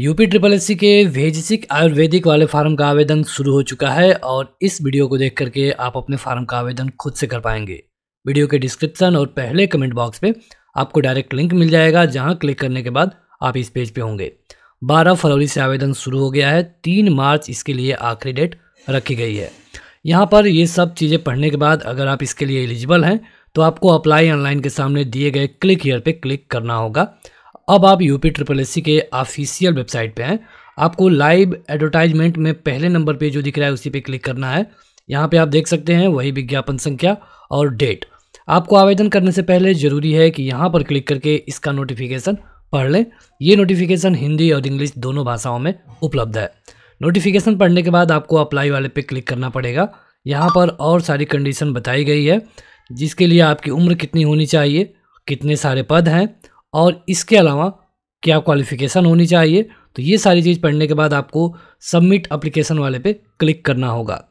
UP triple S के वेजिसिक आयुर्वेदिक वाले farm का आवेदन शुरू हो चुका है और इस वीडियो को देख करके आप अपने फार्म का आवेदन खुद से कर पाएंगे वीडियो के डिस्क्रिप्शन और पहले कमेंट बॉक्स पे आपको डायरेक्ट लिंक मिल जाएगा जहां क्लिक करने के बाद आप इस पेज पे होंगे 12 फरवरी से आवेदन शुरू हो गया है तीन मार्च इसके लिए आखिरी डेट रखी गई है यहाँ पर ये सब चीज़ें पढ़ने के बाद अगर आप इसके लिए एलिजिबल हैं तो आपको अप्लाई ऑनलाइन के सामने दिए गए क्लिक ईयर पर क्लिक करना होगा अब आप यूपी ट्रिपल एस के ऑफिशियल वेबसाइट पे हैं आपको लाइव एडवर्टाइजमेंट में पहले नंबर पे जो दिख रहा है उसी पे क्लिक करना है यहाँ पे आप देख सकते हैं वही विज्ञापन संख्या और डेट आपको आवेदन करने से पहले ज़रूरी है कि यहाँ पर क्लिक करके इसका नोटिफिकेशन पढ़ लें ये नोटिफिकेशन हिंदी और इंग्लिश दोनों भाषाओं में उपलब्ध है नोटिफिकेशन पढ़ने के बाद आपको अप्लाई वाले पे क्लिक करना पड़ेगा यहाँ पर और सारी कंडीशन बताई गई है जिसके लिए आपकी उम्र कितनी होनी चाहिए कितने सारे पद हैं और इसके अलावा क्या क्वालिफ़िकेशन होनी चाहिए तो ये सारी चीज़ पढ़ने के बाद आपको सबमिट अप्लीकेशन वाले पे क्लिक करना होगा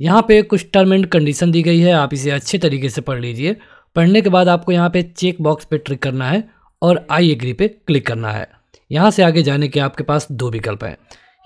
यहाँ पे कुछ टर्म एंड कंडीशन दी गई है आप इसे अच्छे तरीके से पढ़ लीजिए पढ़ने के बाद आपको यहाँ पे चेक बॉक्स पे ट्रिक करना है और आई एग्री पे क्लिक करना है यहाँ से आगे जाने के आपके पास दो विकल्प हैं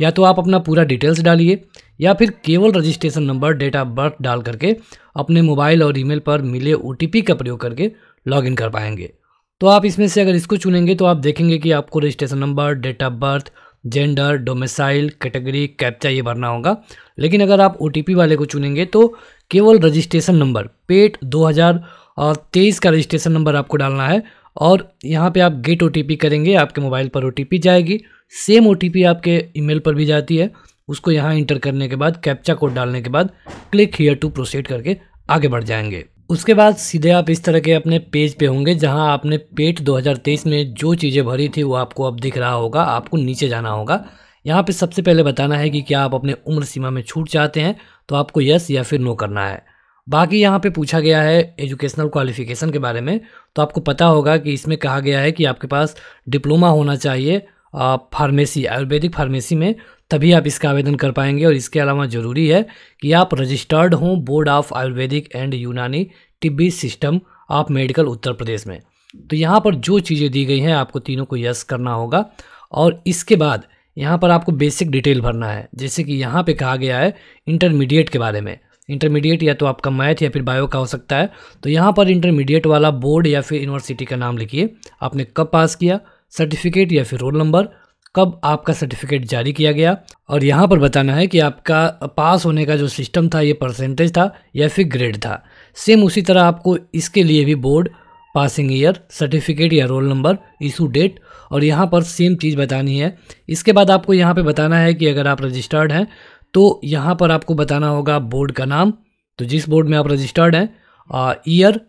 या तो आप अपना पूरा डिटेल्स डालिए या फिर केवल registration number date of birth डाल करके अपने मोबाइल और ईमेल पर मिले ओ का प्रयोग करके लॉगिन कर पाएंगे तो आप इसमें से अगर इसको चुनेंगे तो आप देखेंगे कि आपको registration number date of birth gender domicile category captcha ये भरना होगा लेकिन अगर आप ओ वाले को चुनेंगे तो केवल रजिस्ट्रेशन नंबर पेट 2023 का रजिस्ट्रेशन नंबर आपको डालना है और यहाँ पे आप गेट ओ करेंगे आपके मोबाइल पर ओ जाएगी सेम ओ आपके ईमेल पर भी जाती है उसको यहाँ इंटर करने के बाद कैप्चा कोड डालने के बाद क्लिक हीयर टू प्रोसीड करके आगे बढ़ जाएंगे उसके बाद सीधे आप इस तरह के अपने पेज पे होंगे जहां आपने पेट 2023 में जो चीज़ें भरी थी वो आपको अब दिख रहा होगा आपको नीचे जाना होगा यहाँ पे सबसे पहले बताना है कि क्या आप अपने उम्र सीमा में छूट चाहते हैं तो आपको यस या फिर नो करना है बाकी यहाँ पे पूछा गया है एजुकेशनल क्वालिफिकेशन के बारे में तो आपको पता होगा कि इसमें कहा गया है कि आपके पास डिप्लोमा होना चाहिए फार्मेसी आयुर्वेदिक फार्मेसी में तभी आप इसका आवेदन कर पाएंगे और इसके अलावा ज़रूरी है कि आप रजिस्टर्ड हों board of Ayurvedic and Unani Tibbi system of medical Uttar Pradesh में तो यहाँ पर जो चीज़ें दी गई हैं आपको तीनों को यस करना होगा और इसके बाद यहाँ पर आपको बेसिक डिटेल भरना है जैसे कि यहाँ पे कहा गया है इंटरमीडिएट के बारे में इंटरमीडिएट या तो आपका मैथ या फिर बायो का हो सकता है तो यहाँ पर इंटरमीडिएट वाला बोर्ड या फिर यूनिवर्सिटी का नाम लिखिए आपने कब पास किया सर्टिफिकेट या फिर रोल नंबर कब आपका सर्टिफिकेट जारी किया गया और यहाँ पर बताना है कि आपका पास होने का जो सिस्टम था ये परसेंटेज था या फिर ग्रेड था सेम उसी तरह आपको इसके लिए भी बोर्ड पासिंग ईयर सर्टिफिकेट या रोल नंबर इशू डेट और यहाँ पर सेम चीज़ बतानी है इसके बाद आपको यहाँ पे बताना है कि अगर आप रजिस्टर्ड हैं तो यहाँ पर आपको बताना होगा बोर्ड का नाम तो जिस बोर्ड में आप रजिस्टर्ड हैं ईयर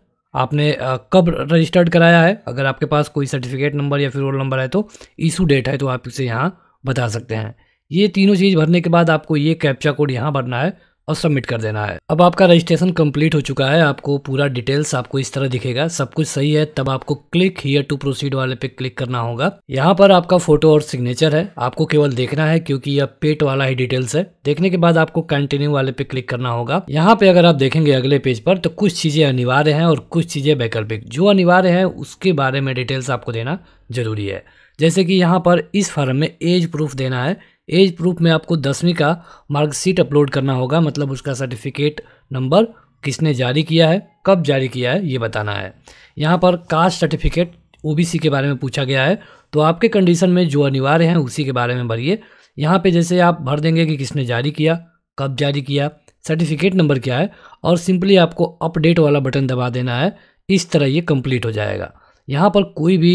आपने कब रजिस्टर्ड कराया है अगर आपके पास कोई सर्टिफिकेट नंबर या फिर रोल नंबर है तो ईशू डेट है तो आप इसे यहाँ बता सकते हैं ये तीनों चीज़ भरने के बाद आपको ये कैप्चा कोड यहाँ भरना है और सबमिट कर देना है अब आपका रजिस्ट्रेशन कंप्लीट हो चुका है आपको पूरा डिटेल्स आपको इस तरह दिखेगा सब कुछ सही है तब आपको क्लिक हियर टू प्रोसीड वाले पे क्लिक करना होगा यहाँ पर आपका फोटो और सिग्नेचर है आपको केवल देखना है क्योंकि यह पेट वाला ही डिटेल्स है देखने के बाद आपको कंटिन्यू वाले पे क्लिक करना होगा यहाँ पे अगर आप देखेंगे अगले पेज पर तो कुछ चीजें अनिवार्य है और कुछ चीजें वैकल्पिक जो अनिवार्य है उसके बारे में डिटेल्स आपको देना जरूरी है जैसे कि यहाँ पर इस फॉर्म में एज प्रूफ देना है एज प्रूफ में आपको दसवीं का मार्कशीट अपलोड करना होगा मतलब उसका सर्टिफिकेट नंबर किसने जारी किया है कब जारी किया है ये बताना है यहाँ पर कास्ट सर्टिफिकेट ओबीसी के बारे में पूछा गया है तो आपके कंडीशन में जो अनिवार्य हैं उसी के बारे में भरिए यहाँ पे जैसे आप भर देंगे कि किसने जारी किया कब जारी किया सर्टिफिकेट नंबर क्या है और सिंपली आपको अपडेट वाला बटन दबा देना है इस तरह ये कंप्लीट हो जाएगा यहाँ पर कोई भी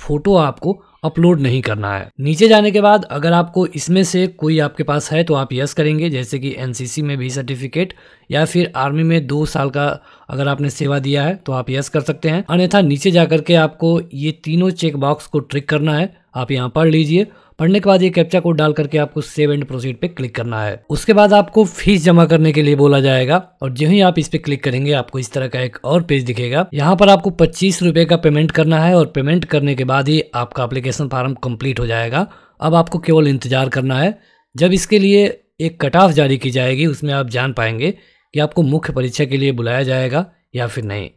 फ़ोटो आपको अपलोड नहीं करना है नीचे जाने के बाद अगर आपको इसमें से कोई आपके पास है तो आप यस करेंगे जैसे कि एनसीसी में भी सर्टिफिकेट या फिर आर्मी में दो साल का अगर आपने सेवा दिया है तो आप यस कर सकते हैं अन्यथा नीचे जाकर के आपको ये तीनों चेक बॉक्स को ट्रिक करना है आप यहाँ पढ़ लीजिए पढ़ने के बाद ये कैप्चा कोड डाल करके आपको सेव एंड प्रोसीड पे क्लिक करना है उसके बाद आपको फीस जमा करने के लिए बोला जाएगा और जो ही आप इस पे क्लिक करेंगे आपको इस तरह का एक और पेज दिखेगा यहाँ पर आपको पच्चीस रुपए का पेमेंट करना है और पेमेंट करने के बाद ही आपका अप्लीकेशन फार्म कम्प्लीट हो जाएगा अब आपको केवल इंतजार करना है जब इसके लिए एक कट ऑफ जारी की जाएगी उसमें आप जान पाएंगे कि आपको मुख्य परीक्षा के लिए बुलाया जाएगा या फिर नहीं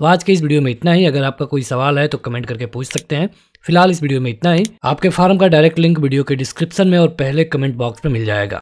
तो आज के इस वीडियो में इतना ही अगर आपका कोई सवाल है तो कमेंट करके पूछ सकते हैं फिलहाल इस वीडियो में इतना ही आपके फॉर्म का डायरेक्ट लिंक वीडियो के डिस्क्रिप्शन में और पहले कमेंट बॉक्स में मिल जाएगा